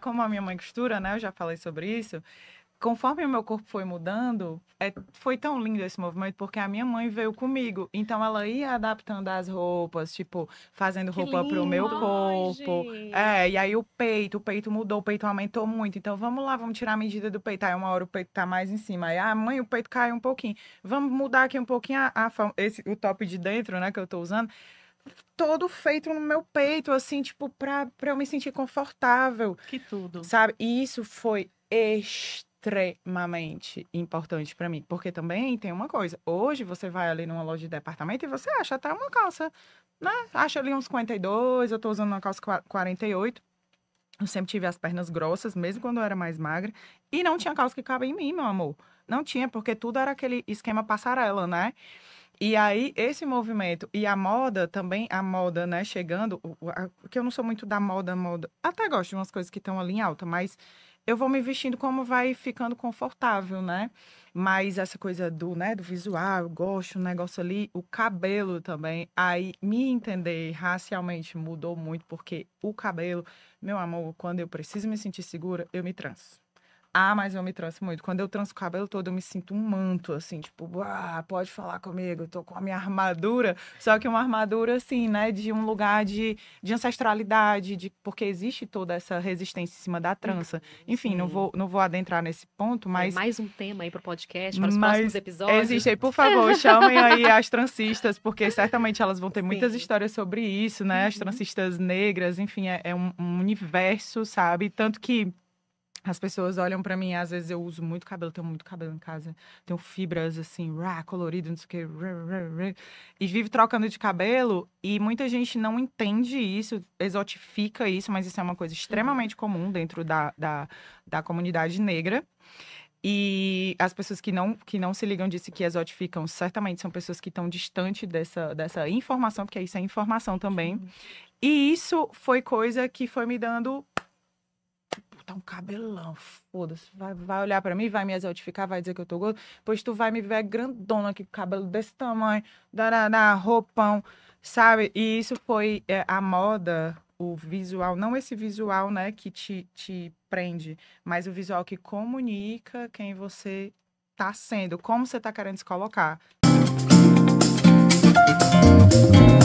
como a minha mãe costura, né? Eu já falei sobre isso. Conforme o meu corpo foi mudando, é, foi tão lindo esse movimento, porque a minha mãe veio comigo. Então ela ia adaptando as roupas, tipo, fazendo roupa lindo. pro meu corpo. é, e aí o peito, o peito mudou, o peito aumentou muito. Então vamos lá, vamos tirar a medida do peito. Aí uma hora o peito tá mais em cima. Aí, ah, mãe, o peito caiu um pouquinho. Vamos mudar aqui um pouquinho a, a, esse, o top de dentro, né, que eu tô usando todo feito no meu peito, assim, tipo, pra, pra eu me sentir confortável. Que tudo. Sabe? E isso foi extremamente importante para mim. Porque também tem uma coisa. Hoje você vai ali numa loja de departamento e você acha até uma calça, né? Acha ali uns 52, eu tô usando uma calça 48. Eu sempre tive as pernas grossas, mesmo quando eu era mais magra. E não tinha calça que cabia em mim, meu amor. Não tinha, porque tudo era aquele esquema passarela, né? E aí, esse movimento e a moda também, a moda, né, chegando, porque eu não sou muito da moda, moda. Até gosto de umas coisas que estão ali em alta, mas eu vou me vestindo como vai ficando confortável, né? Mas essa coisa do, né, do visual, eu gosto, o negócio ali, o cabelo também. Aí me entender racialmente mudou muito, porque o cabelo, meu amor, quando eu preciso me sentir segura, eu me transo. Ah, mas eu me transo muito. Quando eu transo o cabelo todo, eu me sinto um manto, assim, tipo, pode falar comigo, eu tô com a minha armadura. Só que uma armadura, assim, né, de um lugar de, de ancestralidade, de porque existe toda essa resistência em cima da uhum, trança. Enfim, não vou, não vou adentrar nesse ponto, é mas. É mais um tema aí pro podcast, para os mas próximos episódios. Existe aí, por favor, chamem aí as trancistas, porque certamente elas vão ter Sim. muitas histórias sobre isso, né? As uhum. trancistas negras, enfim, é, é um, um universo, sabe? Tanto que as pessoas olham para mim, às vezes eu uso muito cabelo, tenho muito cabelo em casa, tenho fibras assim, rá, colorido, não sei o quê, e vive trocando de cabelo e muita gente não entende isso, exotifica isso, mas isso é uma coisa extremamente uhum. comum dentro da, da, da comunidade negra. E as pessoas que não, que não se ligam disso que exotificam, certamente são pessoas que estão distante dessa, dessa informação, porque isso é informação também. Uhum. E isso foi coisa que foi me dando tá um cabelão, foda-se. Vai, vai olhar para mim, vai me exaltificar, vai dizer que eu tô gordo. Pois tu vai me ver grandona aqui, com cabelo desse tamanho, dará, roupão, sabe? E isso foi é, a moda, o visual, não esse visual, né, que te, te prende, mas o visual que comunica quem você tá sendo, como você tá querendo se colocar. Música